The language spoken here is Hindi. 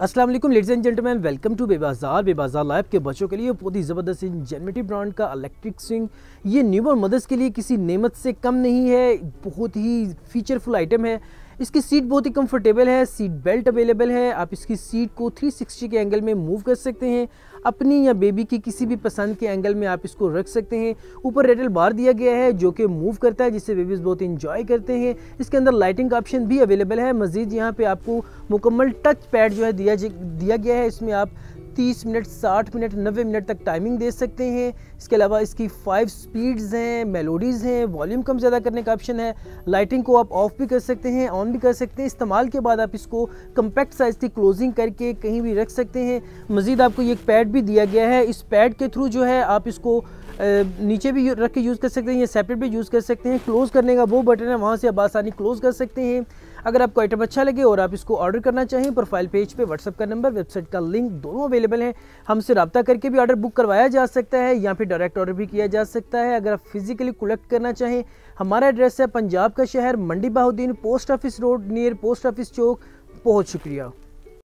Aslam ladies and gentleman welcome to बेबाजार बेबाजार लाइव के बच्चों के लिए बहुत ही ज़बरदस्त जनमेटिव ब्रांड का इलेक्ट्रिक स्विंग ये न्यूबॉर्न मदर्स के लिए किसी नेमत से कम नहीं है बहुत ही फीचरफुल आइटम है इसकी सीट बहुत ही कंफर्टेबल है सीट बेल्ट अवेलेबल है आप इसकी सीट को 360 के एंगल में मूव कर सकते हैं अपनी या बेबी की किसी भी पसंद के एंगल में आप इसको रख सकते हैं ऊपर रेडल बार दिया गया है जो कि मूव करता है जिससे बेबीज़ बहुत इंजॉय करते हैं इसके अंदर लाइटिंग का ऑप्शन भी अवेलेबल है मज़ीद यहाँ पर आपको मुकम्मल टच पैड जो है दिया दिया गया है इसमें आप तीस मिनट साठ मिनट नब्बे मिनट तक टाइमिंग दे सकते हैं इसके अलावा इसकी फाइव स्पीड्स हैं मेलोडीज़ हैं वॉल्यूम कम ज़्यादा करने का ऑप्शन है लाइटिंग को आप ऑफ भी कर सकते हैं ऑन भी कर सकते हैं इस्तेमाल के बाद आप इसको कम्पैक्ट साइज़ की क्लोजिंग करके कहीं भी रख सकते हैं मज़ीद आपको ये एक पैड भी दिया गया है इस पैड के थ्रू जो है आप इसको नीचे भी रख के यूज़ कर सकते हैं या सेपरेट भी यूज़ कर सकते हैं क्लोज़ करने का वो बटन है वहाँ से आप आसानी क्लोज़ कर सकते हैं अगर आपको आइटम अच्छा लगे और आप इसको ऑर्डर करना चाहें प्रोफाइल पेज पे व्हाट्सअप का नंबर वेबसाइट का लिंक दोनों अवेलेबल है हमसे रब्ता करके भी ऑर्डर बुक करवाया जा सकता है या फिर डायरेक्ट ऑर्डर भी किया जा सकता है अगर आप फिजिकली कलेक्ट करना चाहें हमारा एड्रेस है पंजाब का शहर Mandi Bahauddin post office road near post office चौक बहुत शुक्रिया